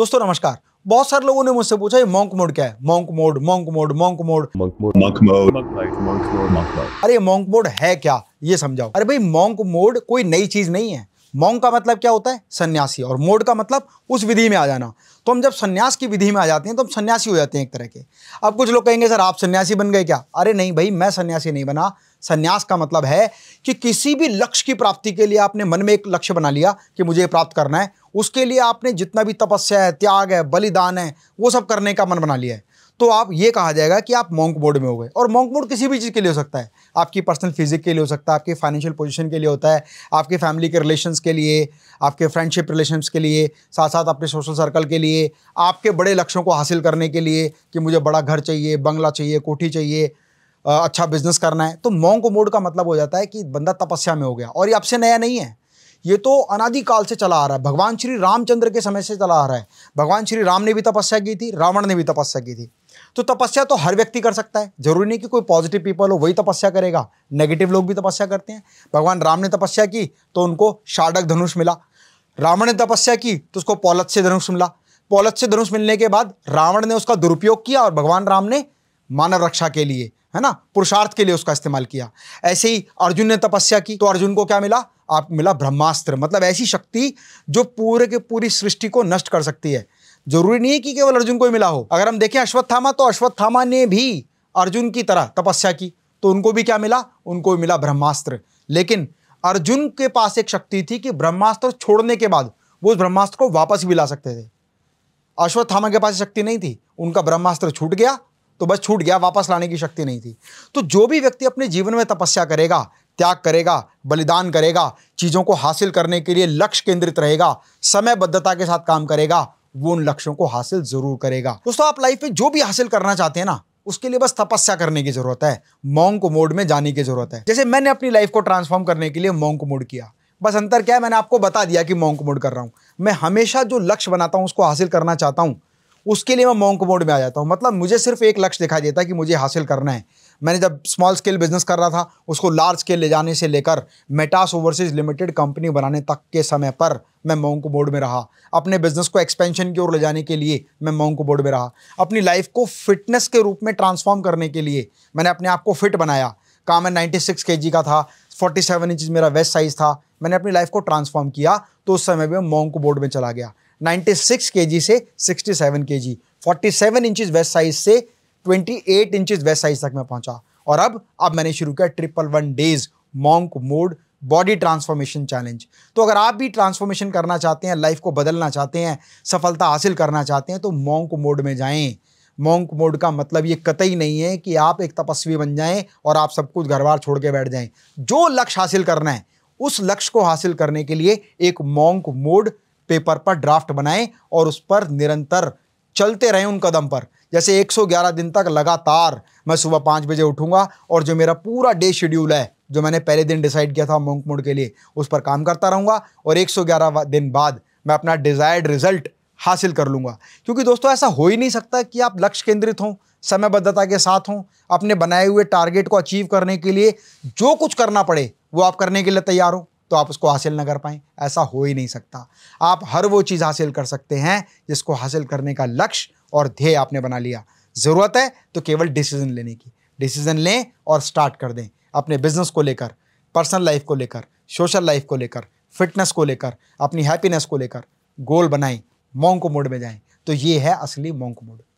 दोस्तों नमस्कार बहुत सारे लोगों ने मुझसे पूछा मॉन्क मोड क्या है monk mode monk mode monk mode monk mode monk mode अरे मॉन्क मोड है क्या ये समझाओ अरे भाई मॉन्क मोड कोई नई चीज नहीं है मॉन्क का मतलब क्या होता है सन्यासी और मोड का मतलब उस विधि में आ जाना तो हम जब सन्यास की विधि में आ जाते हैं तो हम सन्यासी हो जाते हैं एक तरह के अब कुछ लोग कहेंगे सर आप सन्यासी बन गए क्या अरे नहीं भाई मैं सन्यासी नहीं बना संन्यास का मतलब है कि किसी भी लक्ष्य की प्राप्ति के लिए आपने मन में एक लक्ष्य बना लिया कि मुझे प्राप्त करना है उसके लिए आपने जितना भी तपस्या है त्याग है बलिदान है वो सब करने का मन बना लिया है तो आप ये कहा जाएगा कि आप मॉन्क बोर्ड में हो गए और मॉन्क बोर्ड किसी भी चीज़ के लिए हो सकता है आपकी पर्सनल फिजिक के लिए हो सकता है आपकी फाइनेंशियल पोजीशन के लिए होता है आपके फैमिली के रिलेशंस के लिए आपके फ्रेंडशिप रिलेशंस के लिए साथ साथ अपने सोशल सर्कल के लिए आपके बड़े लक्ष्यों को हासिल करने के लिए कि मुझे बड़ा घर चाहिए बंगला चाहिए कोठी चाहिए अच्छा बिजनेस करना है तो मोंग मोड का मतलब हो जाता है कि बंदा तपस्या में हो गया और ये आपसे नया नहीं है ये तो अनादिकाल से चला आ रहा है भगवान श्री रामचंद्र के समय से चला आ रहा है भगवान श्री राम ने भी तपस्या की थी रावण ने भी तपस्या की थी तो तपस्या तो हर व्यक्ति कर सकता है जरूरी नहीं कि कोई पॉजिटिव पीपल हो वही तपस्या करेगा नेगेटिव लोग भी तपस्या करते हैं भगवान राम ने तपस्या की तो उनको शाडक धनुष मिला रावण ने तपस्या की तो उसको पौलत से धनुष मिला पौलत से धनुष मिलने के बाद रावण ने उसका दुरुपयोग किया और भगवान राम ने मानव रक्षा के लिए है ना पुरुषार्थ के लिए उसका इस्तेमाल किया ऐसे ही अर्जुन ने तपस्या की तो अर्जुन को क्या मिला आप मिला ब्रह्मास्त्र मतलब ऐसी शक्ति जो पूरे के पूरी सृष्टि को नष्ट कर सकती है जरूरी नहीं है कि केवल अर्जुन को ही मिला हो अगर हम देखें अश्वत्थामा तो अश्वत्थामा ने भी अर्जुन की तरह तपस्या की तो उनको भी क्या मिला उनको भी मिला ब्रह्मास्त्र लेकिन अर्जुन के पास एक शक्ति थी कि ब्रह्मास्त्र छोड़ने के बाद वो उस ब्रह्मास्त्र को वापस भी ला सकते थे अश्वत्थामा के पास शक्ति नहीं थी उनका ब्रह्मास्त्र छूट गया तो बस छूट गया वापस लाने की शक्ति नहीं थी तो जो भी व्यक्ति अपने जीवन में तपस्या करेगा त्याग करेगा बलिदान करेगा चीज़ों को हासिल करने के लिए लक्ष्य केंद्रित रहेगा समयबद्धता के साथ काम करेगा वो उन लक्ष्यों को हासिल जरूर करेगा दोस्तों आप लाइफ में जो भी हासिल करना चाहते हैं ना उसके लिए बस तपस्या करने की जरूरत है मॉन्क मोड में जाने की जरूरत है जैसे मैंने अपनी लाइफ को ट्रांसफॉर्म करने के लिए मॉन्क मोड किया बस अंतर क्या है मैंने आपको बता दिया कि मॉन्क मोड कर रहा हूं मैं हमेशा जो लक्ष्य बनाता हूं उसको हासिल करना चाहता हूं उसके लिए मैं मोंक मोड में आ जाता हूँ मतलब मुझे सिर्फ एक लक्ष्य दिखाई देता है कि मुझे हासिल करना है मैंने जब स्मॉल स्केल बिजनेस कर रहा था उसको लार्ज स्केल ले जाने से लेकर मेटास ओवरसीज लिमिटेड कंपनी बनाने तक के समय पर मैं मोंक बोर्ड में रहा अपने बिजनेस को एक्सपेंशन की ओर ले जाने के लिए मैं मोंक बोर्ड में रहा अपनी लाइफ को फिटनेस के रूप में ट्रांसफॉर्म करने के लिए मैंने अपने आप को फिट बनाया कहा मैं नाइन्टी सिक्स का था फोर्टी सेवन इंचज मेरा वेस्ट साइज़ था मैंने अपनी लाइफ को ट्रांसफॉर्म किया तो उस समय में को बोर्ड में चला गया 96 केजी से 67 केजी 47 इंचेस वेस्ट साइज से 28 इंचेस वेस्ट साइज तक मैं पहुंचा और अब अब मैंने शुरू किया triple one days monk mode body transformation challenge तो अगर आप भी ट्रांसफॉर्मेशन करना चाहते हैं लाइफ को बदलना चाहते हैं सफलता हासिल करना चाहते हैं तो मॉन्क मोड में जाएं मॉन्क मोड का मतलब ये कतई नहीं है कि आप एक तपस्वी बन जाएं और आप सब कुछ घरवार छोड़ के बैठ जाएं जो लक्ष्य हासिल करना है उस लक्ष्य को हासिल करने के लिए एक मॉन्क मोड पेपर पर ड्राफ्ट बनाएं और उस पर निरंतर चलते रहें उन कदम पर जैसे 111 दिन तक लगातार मैं सुबह पाँच बजे उठूंगा और जो मेरा पूरा डे शेड्यूल है जो मैंने पहले दिन डिसाइड किया था मॉन्क मोड के लिए उस पर काम करता रहूँगा और एक दिन बाद मैं अपना डिज़ायर्ड रिजल्ट हासिल कर लूँगा क्योंकि दोस्तों ऐसा हो ही नहीं सकता कि आप लक्ष्य केंद्रित हों समयबद्धता के साथ हों अपने बनाए हुए टारगेट को अचीव करने के लिए जो कुछ करना पड़े वो आप करने के लिए तैयार हो तो आप उसको हासिल न कर पाएं ऐसा हो ही नहीं सकता आप हर वो चीज़ हासिल कर सकते हैं जिसको हासिल करने का लक्ष्य और ध्येय आपने बना लिया ज़रूरत है तो केवल डिसीजन लेने की डिसीजन लें और स्टार्ट कर दें अपने बिजनेस को लेकर पर्सनल लाइफ को लेकर सोशल लाइफ को लेकर फिटनेस को लेकर अपनी हैप्पीनेस को लेकर गोल बनाएं मोंक मोड में जाएं तो ये है असली मोंक मोड